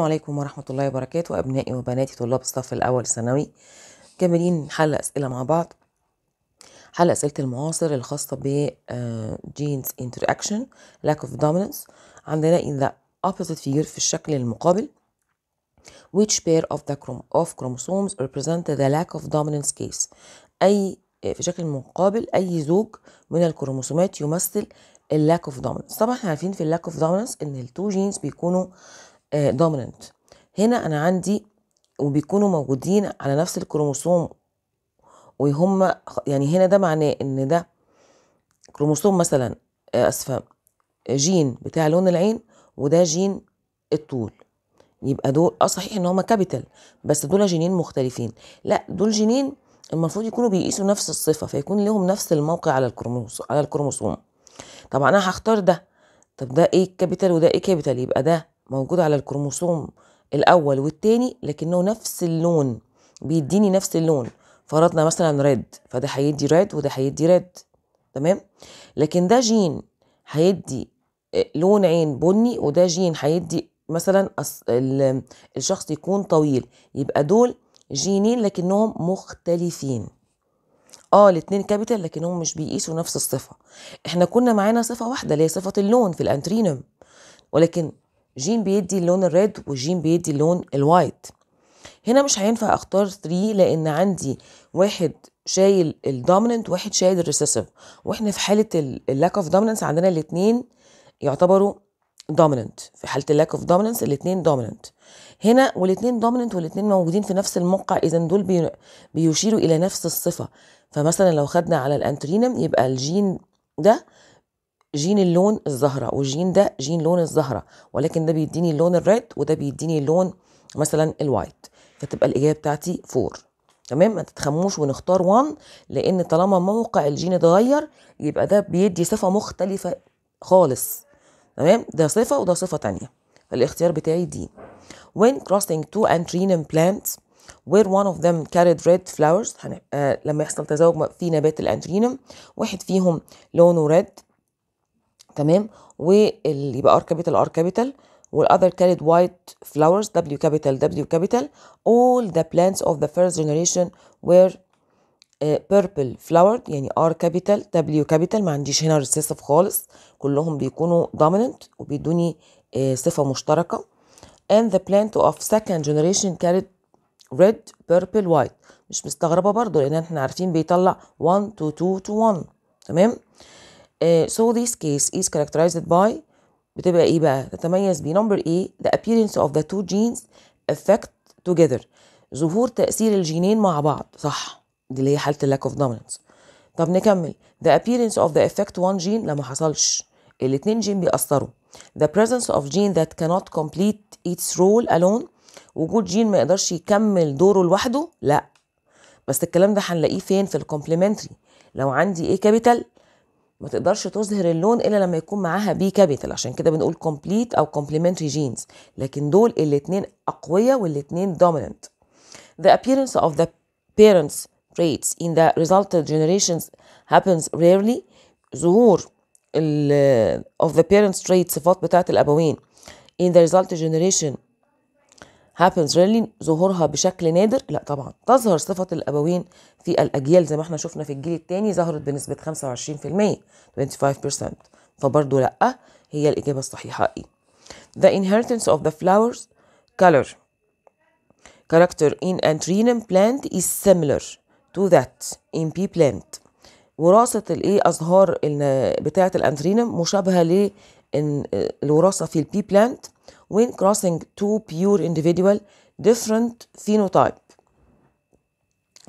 السلام عليكم ورحمة الله وبركاته أبنائي وبناتي طلاب الصف الأول الثانوي كاملين حل أسئلة مع بعض حل أسئلة المعاصر الخاصة ب آه، genes interaction lack of dominance عندنا in the opposite figure في الشكل المقابل which pair of the of chromosomes represent the lack of dominance case أي آه، في شكل مقابل أي زوج من الكروموسومات يمثل اللاك اوف dominance طبعا احنا عارفين في اللاك اوف dominance ان التو جينز بيكونوا دوميننت آه، هنا انا عندي وبيكونوا موجودين على نفس الكروموسوم وهم يعني هنا ده معناه ان ده كروموسوم مثلا آه، اسفه آه، جين بتاع لون العين وده جين الطول يبقى دول اه صحيح ان هما كابيتال بس دول جينين مختلفين لا دول جينين المفروض يكونوا بيقيسوا نفس الصفه فيكون لهم نفس الموقع على الكروموسوم على الكروموسوم طبعا انا هختار ده طب ده ايه كابيتال وده ايه كابيتال يبقى ده موجود على الكروموسوم الاول والتاني لكنه نفس اللون بيديني نفس اللون فرضنا مثلا ريد فده هيدي ريد وده هيدي ريد تمام لكن ده جين هيدي آه، لون عين بني وده جين هيدي مثلا الشخص يكون طويل يبقى دول جينين لكنهم مختلفين اه الاثنين كابيتال لكنهم مش بيقيسوا نفس الصفه احنا كنا معانا صفه واحده اللي هي صفه اللون في الانترينم ولكن جين بيدي اللون الريد وجين بيدي اللون الوايت هنا مش هينفع اختار 3 لان عندي واحد شايل الدوميننت واحد شايل الريسيسيف واحنا في حاله اللاك اوف دوميننس عندنا الاثنين يعتبروا دوميننت في حاله اللاك اوف دوميننس الاثنين دوميننت هنا والاثنين دوميننت والاثنين موجودين في نفس الموقع اذا دول بي بيشيروا الى نفس الصفه فمثلا لو خدنا على الانترينم يبقى الجين ده جين اللون الزهرة والجين ده جين لون الزهرة ولكن ده بيديني اللون الريد وده بيديني اللون مثلا الوايت فتبقى الإجابة بتاعتي فور تمام ما تتخموش ونختار 1 لأن طالما موقع الجين اتغير يبقى ده بيدي صفة مختلفة خالص تمام ده صفة وده صفة تانية فالاختيار بتاعي دي when crossing two antrenum plants where one of them carried red flowers هن... آه لما يحصل تزاوج في نبات الانترينم واحد فيهم لونه ريد تمام ويبقى ار كابيتال ار كابيتال other carried white flowers W capital W capital all the plants of the first generation were uh, purple flowered يعني R capital W capital ما عنديش هنا recessive خالص كلهم بيكونوا dominant وبيدوني uh, صفة مشتركة and the plant of second generation carried red purple white مش مستغربة برضو لأن احنا عارفين بيطلع 1 to 2 to 1 تمام so this case is characterized by بتبقى ايه بقى تتميز ب number A the appearance of the two genes effect together ظهور تأثير الجينين مع بعض صح دي اللي هي حالة lack اوف dominance طب نكمل the appearance of the effect one gene لما حصلش الاتنين جين بيأثروا the presence of gene that cannot complete its role alone وجود جين ما يقدرش يكمل دوره لوحده لا بس الكلام ده هنلاقيه فين في الكومبلمنتري لو عندي A كابيتال ما تقدرش تظهر اللون الا لما يكون معاها بي كابيتال عشان كده بنقول كومبليت او كومبليمنتري جينز لكن دول الاثنين اقوياء والاثنين دوميننت The appearance of the parents traits in the resulted generations happens rarely ظهور ال of the parents traits صفات بتاعة الأبوين in the resulted generation happens rarely ظهورها بشكل نادر لا طبعا تظهر صفة الأبوين في الأجيال زي ما احنا شفنا في الجيل الثاني ظهرت بنسبة 25% 25% فبرضه لا هي الإجابة الصحيحة إيه The inheritance of the flowers color character in antrenum plant is similar to that in pea plant وراثة الايه أزهار بتاعة الأنترينم مشابهة ان uh, الوراثه في البي بلانت when crossing two pure individual different phenotype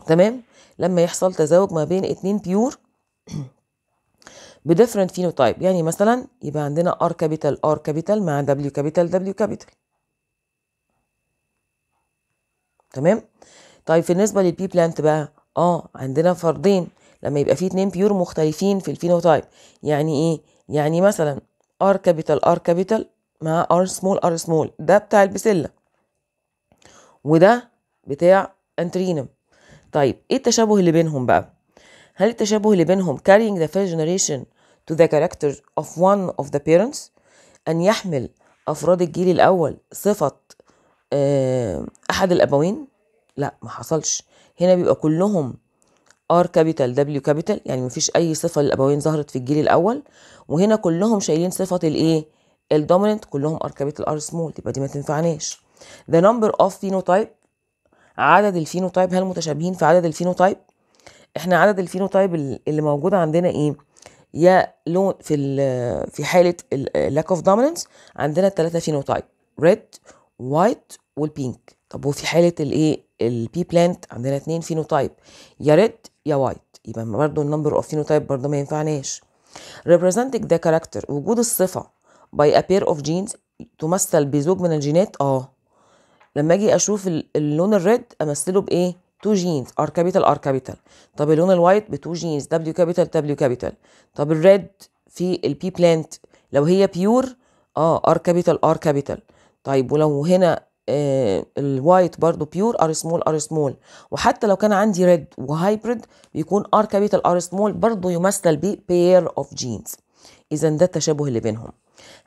تمام لما يحصل تزاوج ما بين اتنين بيور بديفرنت فينوتايب يعني مثلا يبقى عندنا ار كابيتال ار كابيتال مع دبليو كابيتال دبليو كابيتال تمام طيب في النسبه للبي بلانت بقى اه عندنا فردين لما يبقى فيه اتنين بيور مختلفين في الفينوتايب يعني ايه يعني مثلا ار كابيتال ار كابيتال مع ار سمول ار سمول ده بتاع البسله وده بتاع انترينم طيب ايه التشابه اللي بينهم بقى هل التشابه اللي بينهم carrying the first generation to the character of one of the parents أن يحمل أفراد الجيل الأول صفة آه، أحد الأبوين لا ما حصلش هنا بيبقى كلهم ار كابيتال دبليو كابيتال يعني مفيش اي صفه للابوين ظهرت في الجيل الاول وهنا كلهم شايلين صفه الايه الدوميننت كلهم ار كابيتال ار سمول يبقى دي ما تنفعناش ذا نمبر اوف فينوتايب عدد الفينوتايب هل متشابهين في عدد الفينوتايب احنا عدد الفينوتايب اللي موجود عندنا ايه يا لون في في حاله اللاك اوف دوميننس عندنا الثلاثه فينوتايب ريد وايت والبينك طب وفي حاله الايه البي بلانت عندنا اثنين فينوتايب يا ريد يا وايت يبقى برضه النمبر اوف فينوتايب برضه ما ينفعناش representing the character وجود الصفة by a pair of genes تمثل بزوج من الجينات اه لما اجي اشوف اللون الريد امثله بايه؟ تو جينز ار كابيتال ار كابيتال طب اللون الوايت بتو جينز دبليو كابيتال دبليو كابيتال طب الريد في البي بلانت لو هي بيور اه ار كابيتال ار كابيتال طيب ولو هنا آه، الوايت برضو بيور ار سمول ار سمول وحتى لو كان عندي ريد وهايبريد بيكون ار كابيتال ار سمول برضو يمثل ب بير اوف جينز اذا ده التشابه اللي بينهم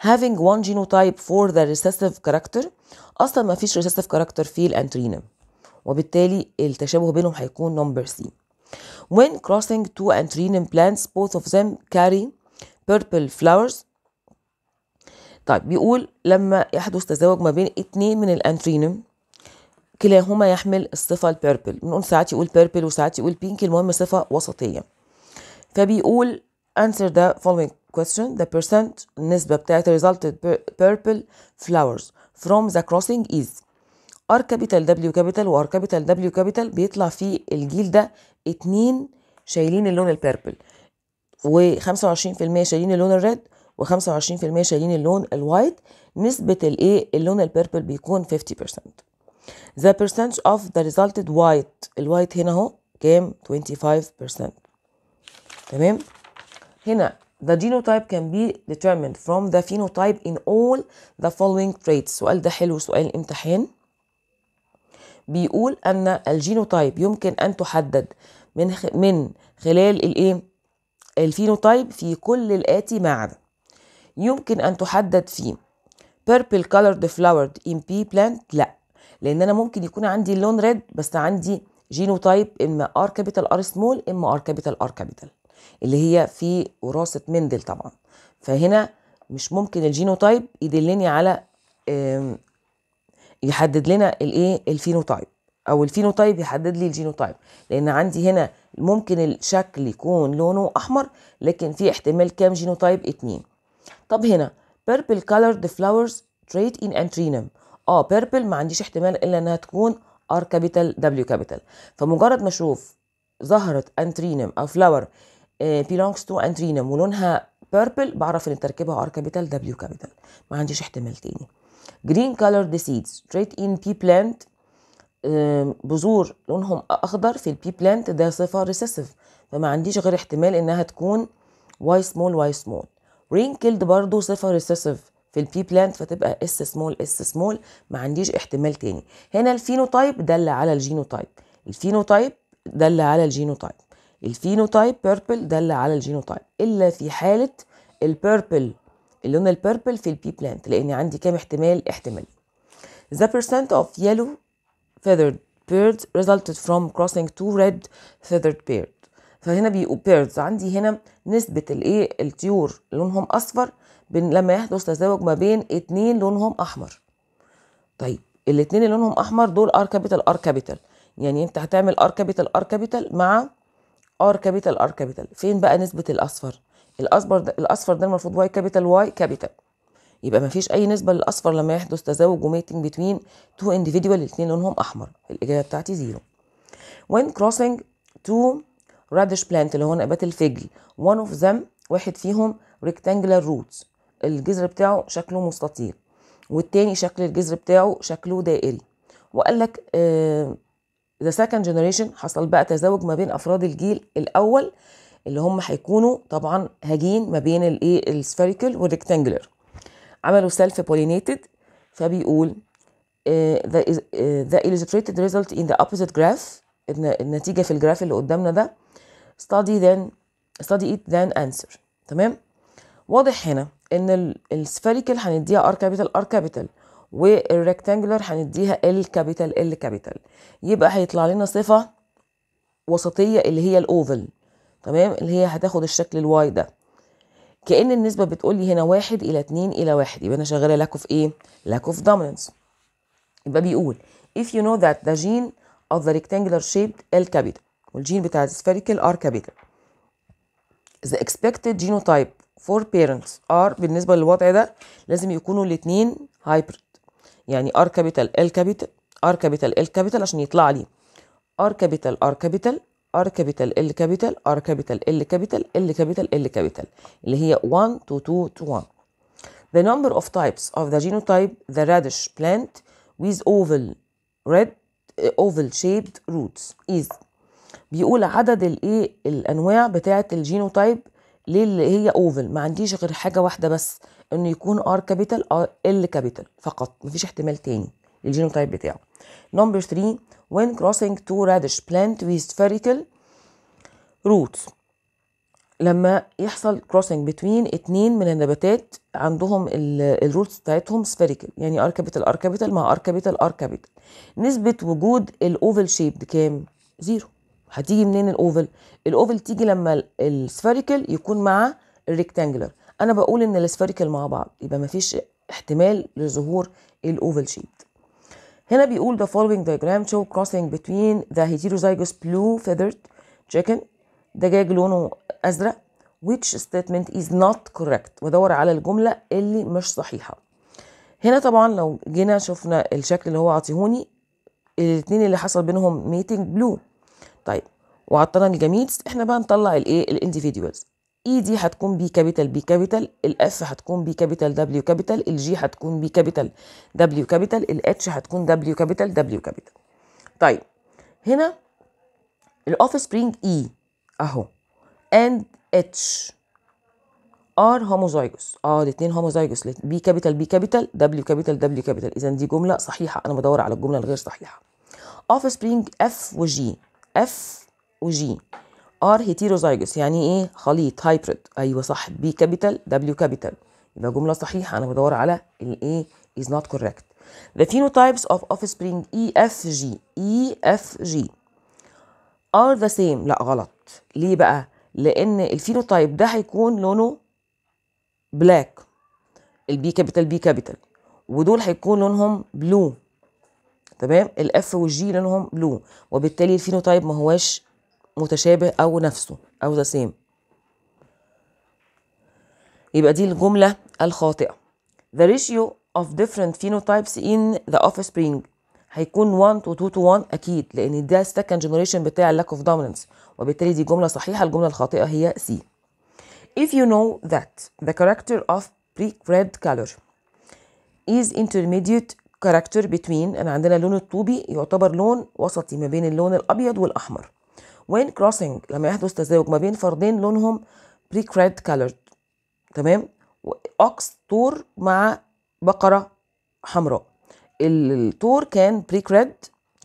having one genotype for the recessive character اصلا ما فيش recessive character في الانترينم وبالتالي التشابه بينهم هيكون number C when crossing two antrenum plants both of them carry purple flowers طيب بيقول لما يحدث تزاوج ما بين اتنين من الانترينم كلاهما يحمل الصفة البيربل بنقول ساعات يقول بيربل وساعات يقول بينك المهم صفة وسطية فبيقول answer the following question the percent النسبة بتاعت resulted purple flowers from the crossing is R capital W capital و R capital W capital بيطلع في الجيل ده اتنين شايلين اللون البيربل و25% شايلين اللون الريد و25% شايلين اللون الوايت نسبة الايه اللون البيربل بيكون 50% the percentage of the resulted white الوايت هنا اهو كام 25% تمام هنا The genotype can be determined from the phenotype in all the following traits. سؤال ده حلو سؤال امتحان. بيقول أن الجينوتايب يمكن أن تحدد من من خلال الإيه؟ الفينوتايب في كل الآتي ما عدا يمكن أن تحدد في purple colored flowered in pea plant لا لأن أنا ممكن يكون عندي اللون ريد بس عندي جينوتايب إما ار كابيتال ار سمول إما ار كابيتال ار كابيتال اللي هي في وراثة مندل طبعا فهنا مش ممكن الجينوتايب يدلني على يحدد لنا الايه الفينوتايب او الفينوتايب يحدد لي الجينوتايب لان عندي هنا ممكن الشكل يكون لونه احمر لكن في احتمال كام جينوتايب اتنين طب هنا purple colored flowers trait in antrinum اه purple ما عنديش احتمال الا انها تكون r capital w capital فمجرد ما اشوف زهرة antrinum او flower آه، belongs to antrinum ولونها purple بعرف ان تركيبها r capital w capital ما عنديش احتمال تاني green colored seeds trait in pea plant بذور لونهم اخضر في البي بلانت ده صفه ريسيسيف فما عنديش غير احتمال انها تكون واي سمول واي سمول رين كيلد برضه صفة ريسيسيف في البي بلانت فتبقى اس سمول اس سمول ما عنديش احتمال تاني هنا الفينوتايب دل على الجينوتايب الفينوتايب دل على الجينوتايب الفينوتايب بيربل دل على الجينوتايب الا في حاله البيربل اللون البيربل في البي بلانت لان عندي كام احتمال احتمال the percent of yellow feathered birds resulted from crossing two red feathered birds فهنا بيبقوا بيردز عندي هنا نسبة الايه الطيور لونهم اصفر لما يحدث تزاوج ما بين اتنين لونهم احمر طيب الاتنين اللي لونهم احمر دول ار كابيتال ار كابيتال يعني انت هتعمل ار كابيتال ار كابيتال مع ار كابيتال ار كابيتال فين بقى نسبة الاصفر الاصفر ده الاصفر ده المفروض واي كابيتال واي كابيتال يبقى ما فيش اي نسبه للاصفر لما يحدث تزاوج وميتنج بتوين تو individual الاتنين لونهم احمر الاجابه بتاعتي زيرو when crossing two راديش بلانت اللي هو نبات الفجل وان اوف ذم واحد فيهم ريكتانجلر روتس الجذر بتاعه شكله مستطيل والتاني شكل الجذر بتاعه شكله دائري وقال لك ذا سكند جنريشن حصل بقى تزاوج ما بين افراد الجيل الاول اللي هم هيكونوا طبعا هجين ما بين الايه السفيريكال والريكتانجلر عملوا سيلف بولينيتد فبيقول ذا ذا ريزلت ان ذا the opposite جراف النتيجه في الجراف اللي قدامنا ده study then study it then answer تمام واضح هنا ان السفيريكال هنديها ار كابيتال ار كابيتال والريكتانجولر هنديها ال كابيتال ال كابيتال يبقى هيطلع لنا صفه وسطيه اللي هي الاوفل تمام اللي هي هتاخد الشكل الواي ده كأن النسبة بتقول لي هنا واحد إلى اتنين إلى واحد يبقى أنا شغالة لاك اوف إيه؟ لاك اوف dominance يبقى بيقول if you know that the gene of the rectangular shaped L capital والجين بتاع spherical R capital the expected genotype for parents R بالنسبة للوضع ده لازم يكونوا الاتنين hybrid يعني R capital L capital R capital L capital عشان يطلع لي R capital R capital R capital L capital R capital L capital L capital L capital اللي هي 1 to 2 to 1 The number of types of the genotype the radish plant with oval red oval shaped roots is بيقول عدد الايه الانواع بتاعه الجينوتايب ليه اللي هي اوفل ما عنديش غير حاجه واحده بس انه يكون ار كابيتال ار ال كابيتال فقط مفيش احتمال تاني الجينوتايب بتاعه نمبر 3 when crossing two radish plant with spherical roots لما يحصل crossing between اتنين من النباتات عندهم الروتس بتاعتهم spherical يعني ار كابيتال ار كابيتال مع ار كابيتال ار كابيتال نسبة وجود الاوفل شيب كام؟ زيرو هتيجي منين الاوفل الاوفل تيجي لما السفيريكال يكون مع الريكتانجلر انا بقول ان السفيريكال مع بعض يبقى مفيش احتمال لظهور الاوفل شيب هنا بيقول the following diagram show crossing between the heterozygous blue feathered chicken دجاج لونه ازرق which statement is not correct وادور على الجمله اللي مش صحيحه هنا طبعا لو جينا شفنا الشكل اللي هو عطيهوني الاتنين اللي حصل بينهم ميتنج بلو طيب وعطنا الجميدز احنا بقى نطلع الايه الانديفيدوالز اي دي هتكون بي كابيتال بي كابيتال الاف هتكون بي كابيتال دبليو كابيتال الجي هتكون بي كابيتال دبليو كابيتال الاتش هتكون دبليو كابيتال دبليو كابيتال طيب هنا الاوف سبرينج اي اهو اند اتش ار هوموزايجوس اه الاثنين هوموزايجوس بي كابيتال بي كابيتال دبليو كابيتال دبليو كابيتال اذا دي جمله صحيحه انا بدور على الجمله الغير صحيحه اوف سبرينج اف وجي اف وجي ار هيتيروزايجوس يعني ايه خليط هايبريد ايوه صح بي كابيتال دبليو كابيتال يبقى جمله صحيحه انا بدور على الايه از نوت كوريكت the phenotypes of offspring EFG EFG are the same لا غلط ليه بقى لان الفينوتايب ده هيكون لونه بلاك البي كابيتال بي كابيتال ودول هيكون لونهم بلو تمام الاف والجي لانهم بلو وبالتالي الفينوتايب ما هواش متشابه او نفسه او ذا سيم يبقى دي الجمله الخاطئه the ratio of different phenotypes in the offspring هيكون 1 to 2 to 1 اكيد لان ده second generation بتاع lack of dominance وبالتالي دي جمله صحيحه الجمله الخاطئه هي C if you know that the character of pre red color is intermediate كاركتر بتوين أنا عندنا اللون الطوبي يعتبر لون وسطي ما بين اللون الأبيض والأحمر وين كروسنج لما يحدث تزاوج ما بين فردين لونهم بريكريد كالرد تمام أوكس تور مع بقرة حمراء التور كان بريك ريد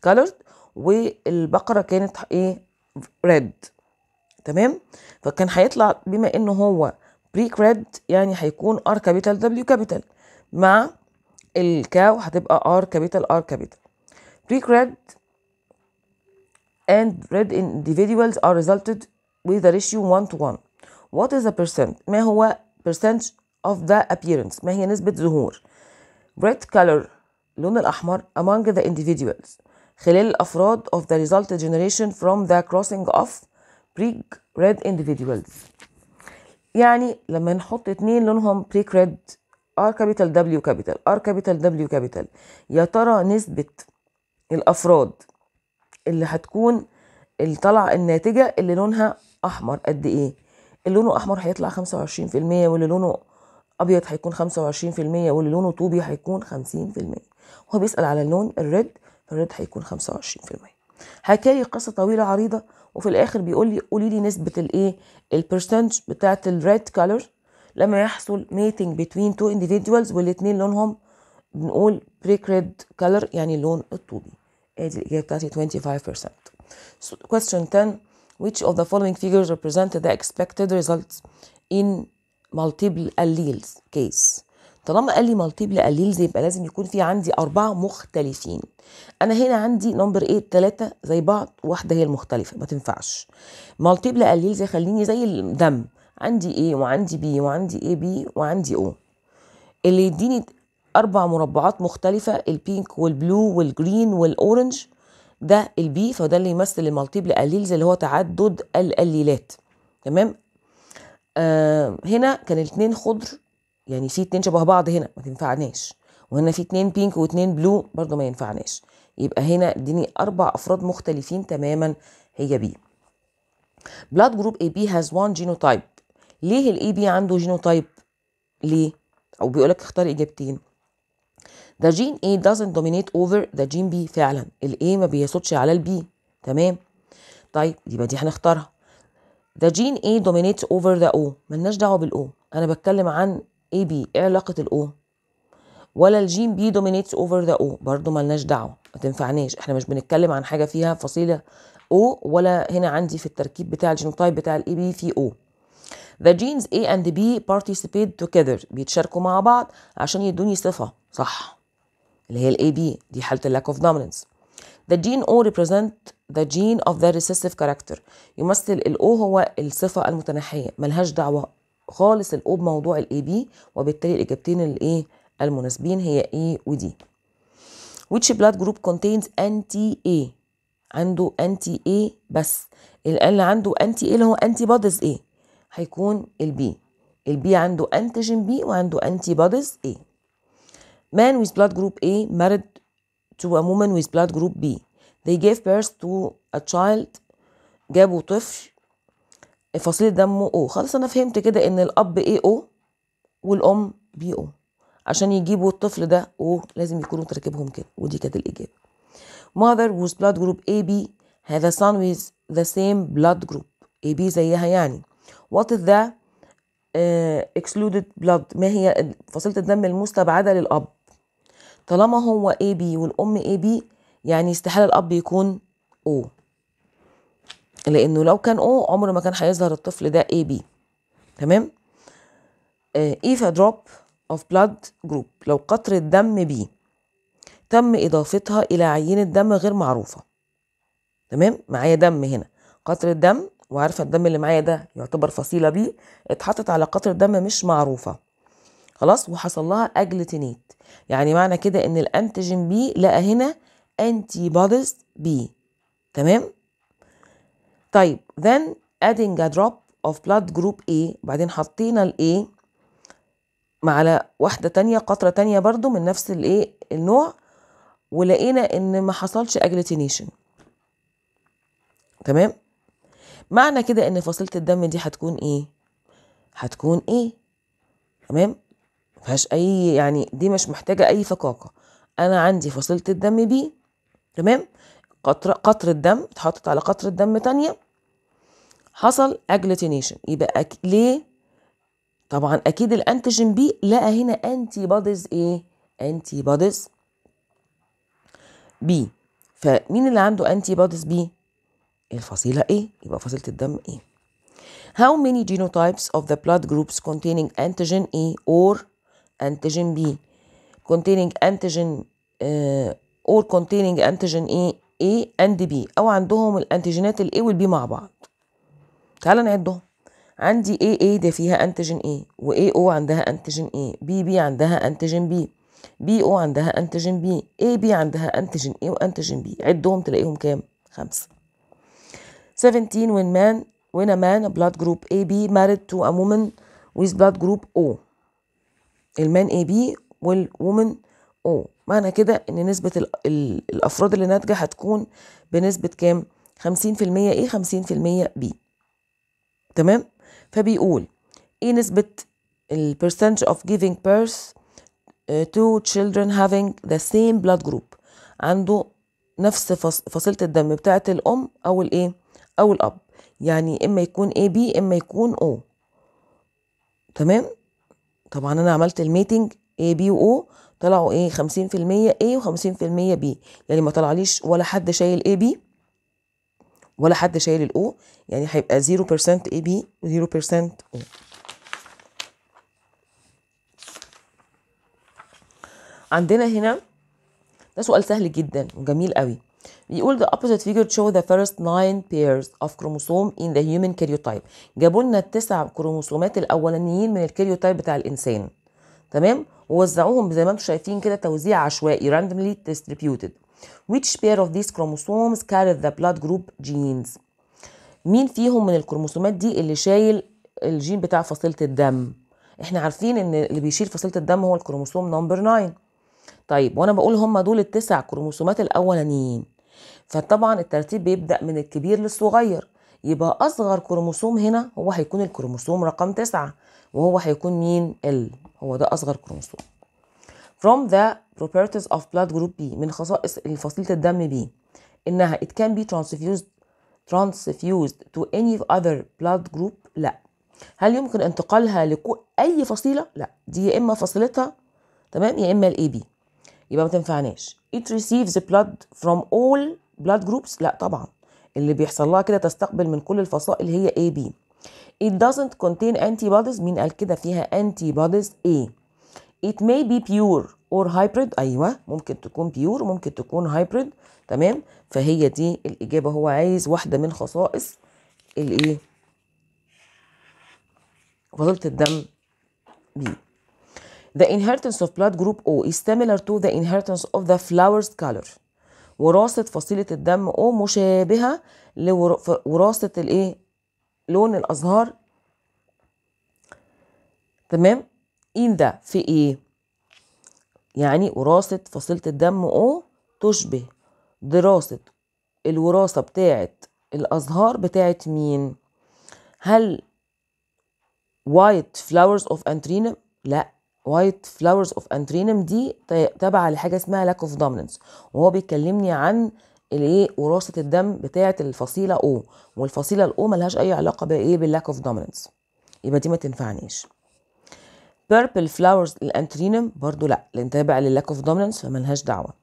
كالرد والبقرة كانت ايه ريد تمام فكان هيطلع بما انه هو بريك ريد يعني هيكون ار كابيتال دبليو كابيتال مع الكاو هتبقى R capital R capital Greek red and red individuals are resulted with the ratio 1 to 1 What is the percent? ما هو percent of the appearance ما هي نسبة ظهور red color اللون الأحمر among the individuals خلال الأفراد of the result generation from the crossing of brick red individuals يعني لما نحط اتنين لونهم بريك ريد ار كابيتال دبليو كابيتال ار كابيتال دبليو كابيتال يا ترى نسبه الافراد اللي هتكون اللي طلع الناتجه اللي لونها احمر قد ايه اللي لونه احمر هيطلع 25% واللي لونه ابيض هيكون 25% واللي لونه طوبي هيكون 50% هو بيسال على اللون الريد فالريد هيكون 25% حكى لي قصه طويله عريضه وفي الاخر بيقول لي قولي لي نسبه الايه البرسنتج بتاعه الريد كولر لما يحصل ميتنج بين تو individuals والاثنين لونهم بنقول بريك ريد كلر يعني اللون الطوبي ادي الاجابه بتاعتي 25% question 10 which of the following figures represent the expected results in multiple alleles case طالما قال لي مالتيبل allele يبقى لازم يكون في عندي أربعة مختلفين أنا هنا عندي نمبر 8 ثلاثة زي بعض واحدة هي المختلفة ما تنفعش مالتيبل allele يخليني زي الدم عندي A وعندي B وعندي AB وعندي O اللي يديني أربع مربعات مختلفة البينك والبلو والجرين والأورنج ده البي فده اللي يمثل المالتيبل أليلز اللي هو تعدد الأليلات تمام آه هنا كان الاتنين خضر يعني في اتنين شبه بعض هنا ما تنفعناش وهنا في اتنين بينك واتنين بلو برضو ما ينفعناش يبقى هنا اديني أربع أفراد مختلفين تماما هي بي blood group AB has one genotype ليه الاي بي عنده جينوتايب ليه او بيقول لك اختار اجابتين ذا جين A doesn't dominate over ذا جين B فعلا الاي A ما بيسودش على البي B تمام طيب يبقى دي هنختارها ذا جين A dominates over ذا O ملناش دعوة بالاو O أنا بتكلم عن AB إيه علاقة الاو O ولا الجين B dominates over ذا O برضه ملناش دعوة ما تنفعناش احنا مش بنتكلم عن حاجة فيها فصيلة O ولا هنا عندي في التركيب بتاع الجينوتايب بتاع الاي AB في O The genes A and B participate together بيتشاركوا مع بعض عشان يدوني صفة صح اللي هي ال AB دي حالة lack of dominance The gene O represent the gene of the recessive character يمثل ال O هو الصفة المتناحية ملهاش دعوة خالص ال O بموضوع ال AB وبالتالي الإجابتين A المناسبين هي A و D which blood group contains anti-A عنده anti A بس اللي عنده anti A اللي هو antibodies A هيكون البي البي عنده انتيجين بي وعنده انتي بوديز اي man with blood group A married to a woman with blood group B they gave birth to a child جابوا طفل فصيلة دمه O خلاص أنا فهمت كده إن الأب او والأم او عشان يجيبوا الطفل ده O لازم يكونوا تركيبهم كده ودي كانت الإجابة mother whose blood group AB had a son with the same blood group AB زيها يعني What is the uh, excluded blood ما هي فصيلة الدم المستبعدة للأب طالما هو AB والأم AB يعني استحالة الأب يكون O لأنه لو كان O عمره ما كان هيظهر الطفل ده AB تمام آه، if a drop of blood group لو قطرة دم B تم إضافتها إلى عينة دم غير معروفة تمام معايا دم هنا قطرة دم وعارفه الدم اللي معايا ده يعتبر فصيله بيه اتحطت على قطر دم مش معروفه خلاص وحصل لها اجلتينيت يعني معنى كده ان الانتيجين بي لقى هنا انتي بوديز بي تمام طيب then adding a drop of blood group A بعدين حطينا ال A مع واحدة تانية قطرة تانية برضو من نفس الايه النوع ولقينا ان ما حصلش اجلتينيشن تمام معنى كده ان فصيله الدم دي هتكون ايه هتكون ايه تمام مفيهاش اي يعني دي مش محتاجه اي فقاقه انا عندي فصيله الدم بي تمام قطر قطر الدم اتحطت على قطر الدم تانية حصل اجلوتينيشن يبقى أك... ليه طبعا اكيد الانتيجين بي لقى هنا انتي بوديز ايه انتي بوديز بي فمين اللي عنده انتي بوديز بي الفصيلة A يبقى فصيلة الدم A How many genotypes of the blood groups containing antigen A or antigen B containing antigen uh, or containing antigen A A and B أو عندهم الأنتيجينات ال A وال B مع بعض تعال نعدهم عندي A A ده فيها أنتيجين A و A O عندها أنتيجين A B B عندها أنتيجين B B O عندها أنتيجين B A B عندها أنتيجين A وأنتيجين B عدهم تلاقيهم كام؟ خمسة 17 when man when a man blood group AB married to a woman with blood group O المان AB والwoman O معنى كده ان نسبة الافراد اللي ناتجة هتكون بنسبة كام 50% A 50% B تمام فبيقول ايه نسبة ال percentage of giving birth to children having the same blood group عنده نفس فصيلة الدم بتاعة الأم أو الإيه أو الأب يعني إما يكون اي بي إما يكون أو تمام طبعا أنا عملت الميتنج اي بي وأو طلعوا ايه 50% وخمسين و50% بي يعني ما طلعليش ولا حد شايل اي بي ولا حد شايل الاو يعني هيبقى 0% اي بي و0% او عندنا هنا ده سؤال سهل جدا وجميل قوي بيقول the opposite figure show the first nine pairs of chromosome in the human karyotype جابوا لنا التسع كروموسومات الاولانيين من الكريوتايب بتاع الانسان تمام ووزعوهم زي ما انتم شايفين كده توزيع عشوائي randomly distributed which pair of these chromosomes carry the blood group genes مين فيهم من الكروموسومات دي اللي شايل الجين بتاع فصيله الدم احنا عارفين ان اللي بيشيل فصيله الدم هو الكروموسوم نمبر 9 طيب وانا بقول هم دول التسع كروموسومات الاولانيين فطبعا الترتيب بيبدأ من الكبير للصغير يبقى أصغر كروموسوم هنا هو هيكون الكروموسوم رقم تسعة وهو هيكون مين ال هو ده أصغر كروموسوم from the properties of blood group B من خصائص فصيلة الدم B إنها it can be transfused transfused to any other blood group لا هل يمكن انتقالها لأي فصيلة لا دي يا إما فصيلتها تمام يا إما ال AB يبقى ما تنفعناش it receives blood from all بلاد جروبس لا طبعا اللي بيحصل لها كده تستقبل من كل الفصائل هي AB It doesn't contain antibodies مين قال كده فيها antibodies A It may be pure or hybrid أيوة ممكن تكون pure ممكن تكون hybrid تمام فهي دي الإجابة هو عايز واحدة من خصائص الإيه فضيلة الدم B The inheritance of blood group O is similar to the inheritance of the flower's color وراثة فصيلة الدم أو مشابهة لوراثة الإيه؟ لون الأزهار تمام؟ إن ده في إيه؟ يعني وراثة فصيلة الدم أو تشبه دراسة الوراثة بتاعة الأزهار بتاعة مين؟ هل white flowers of antrenum؟ لأ وايت فلاورز اوف انترينم دي تابعه لحاجه اسمها لاك اوف دوميننس وهو بيكلمني عن الايه وراثه الدم بتاعه الفصيله او والفصيله الاو ملهاش اي علاقه بايه باللاك اوف دوميننس يبقى دي ما تنفعنيش بيربل فلاورز الانترينم برضو لا لان تابع للاك اوف دوميننس فملهاش دعوه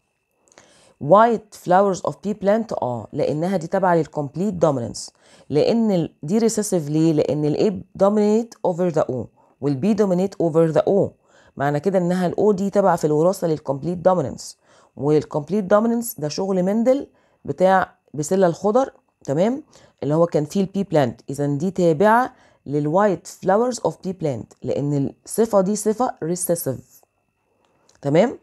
وايت فلاورز اوف بي بلانت اه لانها دي تابعه للكومبليت دوميننس لان دي ريسيسيف ليه لان الاي دومينيت اوفر ذا او والبي دومينيت اوفر ذا او معنى كده انها الاو دي تبع في الوراثه للكومبليت دوميننس والكومبليت دوميننس ده شغل مندل بتاع بسله الخضر تمام اللي هو كان فيه البي بلانت اذا دي تابعه للوايت فلاورز اوف بي بلانت لان الصفه دي صفه ريسيسيف تمام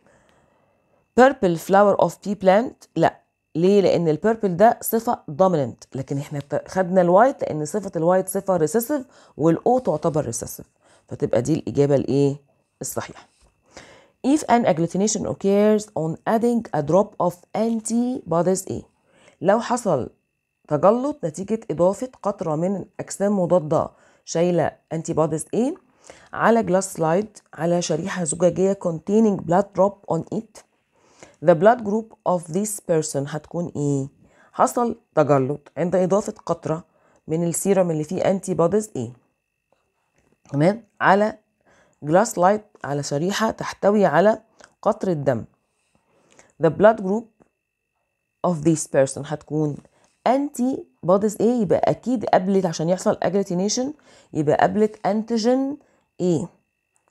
بيربل فلاور اوف بي بلانت لا ليه لان البيربل ده صفه دوميننت لكن احنا خدنا الوايت لان صفه الوايت صفه ريسيسيف والاو تعتبر ريسيسيف فتبقى دي الاجابه الايه الصحيح if an agglutination occurs on adding a drop of antibodies A لو حصل تجلط نتيجة إضافة قطرة من أجسام مضادة شايلة antibodies A على glass slide على شريحة زجاجية containing blood drop on it the blood group of this person هتكون إيه؟ حصل تجلط عند إضافة قطرة من السيرم اللي فيه antibodies A تمام على جلاس لايت على شريحة تحتوي على قطر الدم the blood group of this person هتكون انتي bodies A يبقى اكيد قبلت عشان يحصل agglutination يبقى قبلت انتيجين A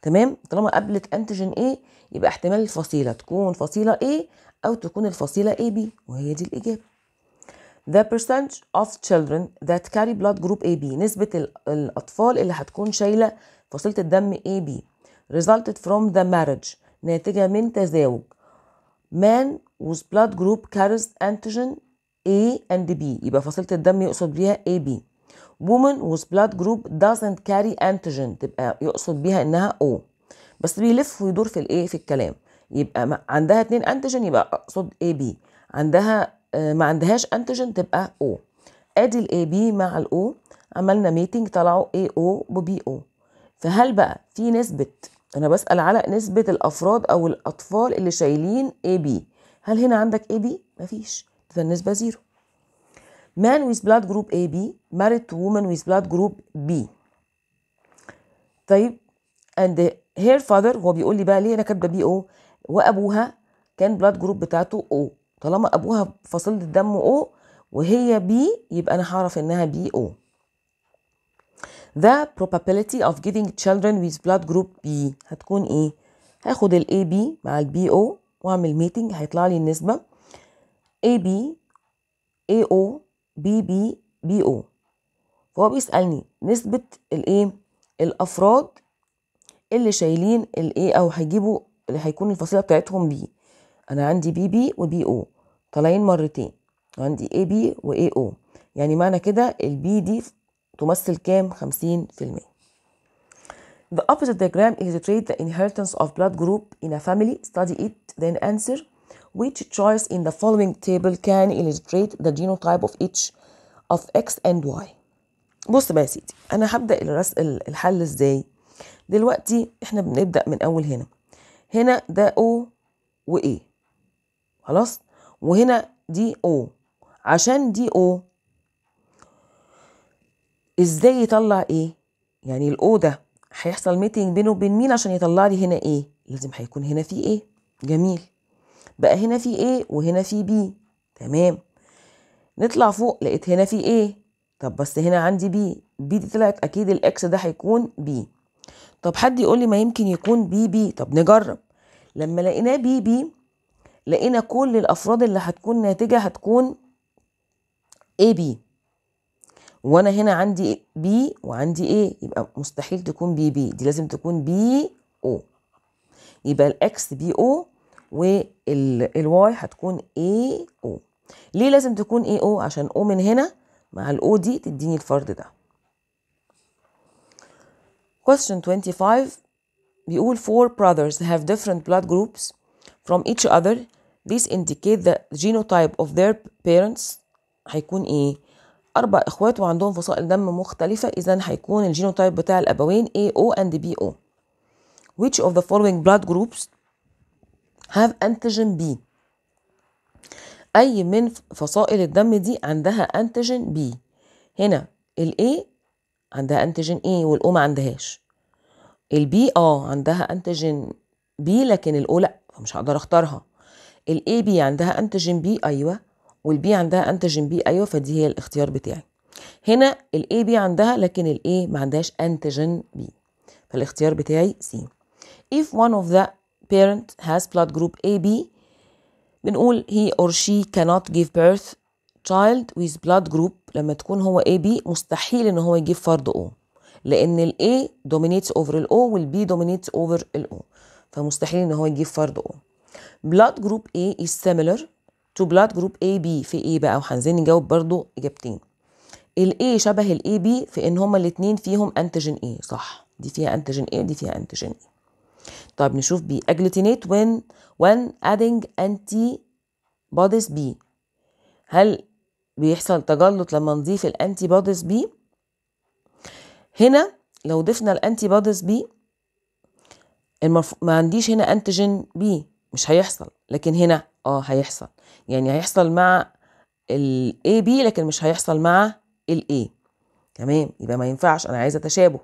تمام طالما قبلت انتيجين A يبقى احتمال الفصيله تكون فصيله A او تكون الفصيله AB وهي دي الاجابه The percentage of children that carry blood group AB نسبة الأطفال اللي هتكون شايلة فصيله الدم AB resulted from the marriage ناتجة من تزاوج man whose blood group carries antigen A and B يبقى فصيلة الدم يقصد بيها AB woman whose blood group doesn't carry antigen تبقى يقصد بيها انها O بس بيلف ويدور في الايه في الكلام يبقى عندها اتنين انتيجين يبقى اقصد اي بي عندها آه، ما عندهاش انتيجين تبقى او ادي الاي بي مع الاو عملنا ميتنج طلعوا اي او ببي او فهل بقى في نسبة أنا بسأل على نسبة الأفراد أو الأطفال اللي شايلين اي بي هل هنا عندك اي بي؟ مفيش فالنسبة زيرو Man with blood group A B married to woman with blood group B طيب and her father هو بيقول لي بقى ليه انا كاتبه بي او وابوها كان blood group بتاعته او طالما ابوها فصلت الدم او وهي B يبقى انا هعرف انها B او The probability of getting children with blood group B هتكون ايه؟ هاخد ال AB مع ال BO واعمل ميتنج هيطلع لي النسبة AB AO BB BO فهو بيسألني نسبة الايه؟ الأفراد اللي شايلين الايه أو هيجيبوا اللي هيكون الفصيلة بتاعتهم B أنا عندي BB بي وبي أو طالعين مرتين عندي AB و AO يعني معنى كده البي دي تمثل كام 50% The opposite diagram illustrates the inheritance of blood group in a family. Study it, then answer. Which choice in the following table can illustrate the genotype of each of X and Y? بص بقى يا سيدي أنا هبدأ الرس... الحل إزاي؟ دلوقتي إحنا بنبدأ من أول هنا. هنا ده O و A. خلاص؟ وهنا دي O. عشان دي O ازاي يطلع ايه يعني الاوضه هيحصل ميتنج بينه وبين مين عشان يطلع لي هنا ايه لازم هيكون هنا في ايه جميل بقى هنا في ايه وهنا في بي تمام نطلع فوق لقيت هنا في ايه طب بس هنا عندي بي بي دي طلعت اكيد الاكس ده هيكون بي طب حد يقول لي ما يمكن يكون بي بي طب نجرب لما لقيناه بي بي لقينا كل الافراد اللي هتكون ناتجه هتكون اي بي وانا هنا عندي بي وعندي ايه يبقى مستحيل تكون بي بي دي لازم تكون بي او يبقى الاكس بي او والواي هتكون اي او ليه لازم تكون اي او عشان او من هنا مع الاو دي تديني الفرد ده question 25 بيقول four brothers have different blood groups from each other this indicate the genotype of their parents هيكون ايه أربع إخوات وعندهم فصائل دم مختلفة إذا هيكون الجينوتايب بتاع الأبوين O and O which of the following blood groups have antigen B أي من فصائل الدم دي عندها أنتيجين B هنا ال A عندها أنتيجين A والأو ما عندهاش ال B اه عندها أنتيجين B لكن الأو لأ فمش هقدر أختارها ال AB عندها أنتيجين B أيوه والبي عندها انتجن بي ايوه فدي هي الاختيار بتاعي هنا الاي بي عندها لكن الاي ما عندهاش انتجن بي فالاختيار بتاعي سي if one of the parent has blood group AB بنقول he or she cannot give birth child with blood group لما تكون هو AB مستحيل ان هو يجيب فرد O لان ال A dominates over ال O وال B dominates over ال O فمستحيل ان هو يجيب فرد O blood group A is similar تو بلاد جروب اي بي في ايه بقى وهنزين نجاوب برضو اجابتين الاي شبه الاي بي في ان هما الاتنين فيهم انتيجين ايه صح دي فيها انتيجين ايه ودي فيها انتيجين ايه طب نشوف بي اجلوتينيت وين وان ادنج انتي بوديز بي هل بيحصل تجلط لما نضيف الانتي بوديز بي هنا لو ضفنا الانتي بوديز بي المف... ما عنديش هنا انتيجين بي مش هيحصل لكن هنا اه هيحصل يعني هيحصل مع ال A B لكن مش هيحصل مع ال A تمام يبقى ما ينفعش انا عايزه تشابه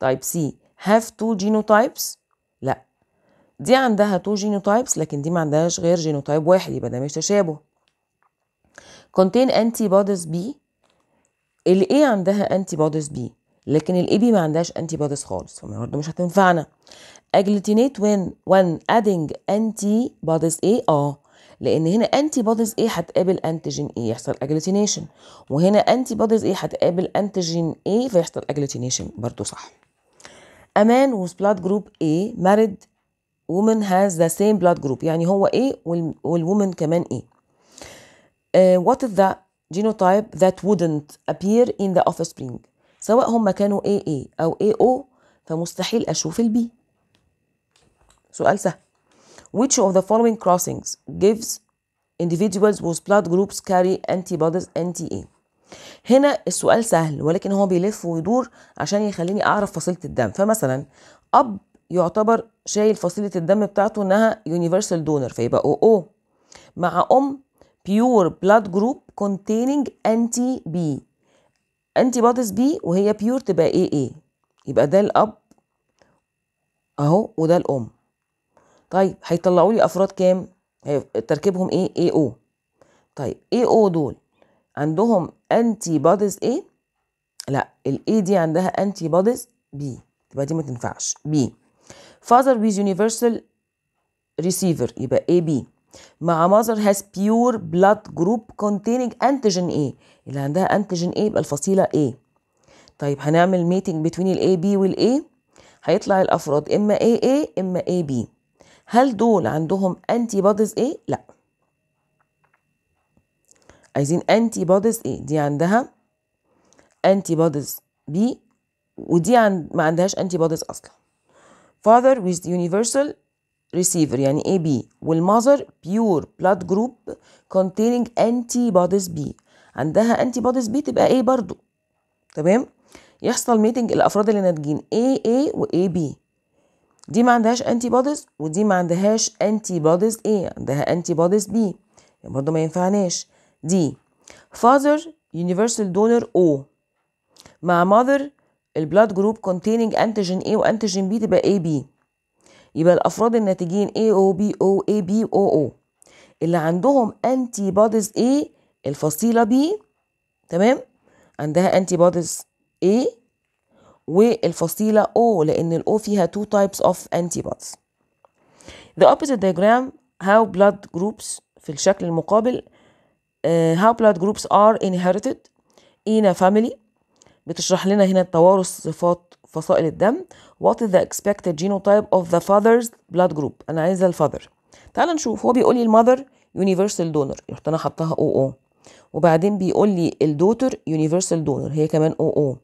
تايب سي هاف تو جينوتايبس لا دي عندها تو جينوتايبس لكن دي ما عندهاش غير جينوتايب واحد يبقى ده مش تشابه contain antibodies B ال A عندها antibodies B لكن ال AB ما عندهاش antibodies خالص برضه مش هتنفعنا agglutinate when when adding antibodies A اه لان هنا antibodies A هتقابل انتيجين A يحصل agglutination وهنا antibodies A هتقابل انتيجين A فيحصل agglutination برضو صح A man whose blood group A married woman has the same blood group يعني هو A والwoman كمان A uh, What is the genotype that wouldn't appear in the offspring سواء هم كانوا AA أو AO فمستحيل أشوف البي سؤال سهل which of the following crossings gives individuals whose blood groups carry antibodies anti-A هنا السؤال سهل ولكن هو بيلف ويدور عشان يخليني اعرف فصيله الدم فمثلا اب يعتبر شايل فصيله الدم بتاعته انها universal donor فيبقى او او مع ام pure blood group containing anti بي انتي B بي وهي pure تبقى AA يبقى ده الاب اهو وده الام طيب هيطلعوا لي افراد كام تركيبهم ايه اي او طيب اي او دول عندهم انتي بوديز ايه لا الاي دي عندها انتي بوديز بي يبقى دي ما تنفعش بي father with universal receiver يبقى اي بي مع mother has pure blood group containing انتيجين A اللي عندها انتيجين A يبقى الفصيلة A طيب هنعمل ميتنج بين ال AB وال A هيطلع الأفراد إما AA إما AB هل دول عندهم انتي بوديز ايه لا عايزين انتي بوديز ايه دي عندها انتي بوديز بي ودي عند ما عندهاش انتي بوديز اصلا father with universal receiver يعني ايه بي والمذر pure blood group containing antibodies B عندها antibodies B تبقى A برضو تمام يحصل ميتنج الافراد اللي ناتجين AA و AB دي ما عندهاش انتي بوديز ودي ما عندهاش انتي بوديز ايه عندها انتي بوديز بي يعني برضه ما ينفعناش دي فاذر يونيفرسال دونر او مع ماذر البلاد جروب containing انتيجين A وانتيجين B تبقى اي بي يبقى الافراد الناتجين اي او بي او اي بي او او اللي عندهم انتي بوديز A الفصيله B تمام عندها انتي بوديز A والفصيلة O لأن ال O فيها two types of antibodies The opposite diagram how blood groups في الشكل المقابل uh, how blood groups are inherited in a family بتشرح لنا هنا التوارث صفات فصائل الدم what is the expected genotype of the father's blood group أنا عايزة الفاذر تعال نشوف هو بيقول لي المذر universal donor رحت أنا حطها أو أو وبعدين بيقول لي الدوتر universal donor هي كمان أو أو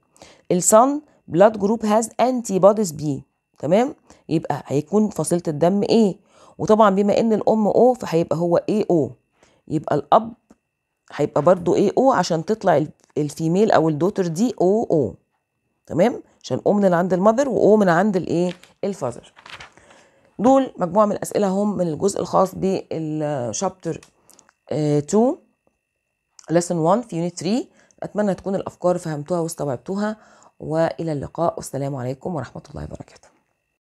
الصن blood group has antibodies بي تمام يبقى هيكون فصيلة الدم A وطبعا بما ان الام او فهيبقى هو او يبقى الاب هيبقى برضو او عشان تطلع الفيميل او الدوتر دي او او تمام عشان او من اللي عند المذر و من عند الايه الفاذر دول مجموعة من الأسئلة هم من الجزء الخاص بالشابتر 2 ليسن 1 في unit 3 أتمنى تكون الأفكار فهمتوها واستوعبتوها والى اللقاء والسلام عليكم ورحمه الله وبركاته